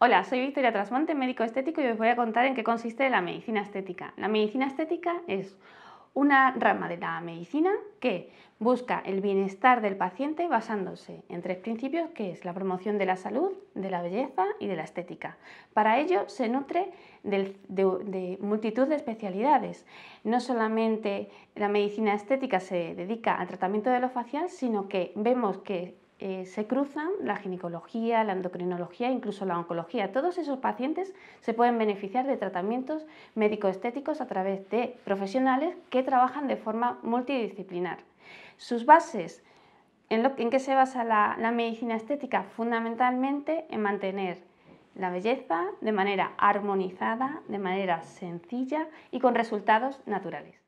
Hola, soy Victoria Trasmonte, médico estético y os voy a contar en qué consiste la medicina estética. La medicina estética es una rama de la medicina que busca el bienestar del paciente basándose en tres principios que es la promoción de la salud, de la belleza y de la estética. Para ello se nutre de, de multitud de especialidades. No solamente la medicina estética se dedica al tratamiento de lo facial, sino que vemos que eh, se cruzan la ginecología, la endocrinología, incluso la oncología. Todos esos pacientes se pueden beneficiar de tratamientos médico-estéticos a través de profesionales que trabajan de forma multidisciplinar. Sus bases, ¿en, qué se basa la medicina estética? Fundamentalmente en mantener la belleza de manera armonizada, de manera sencilla y con resultados naturales.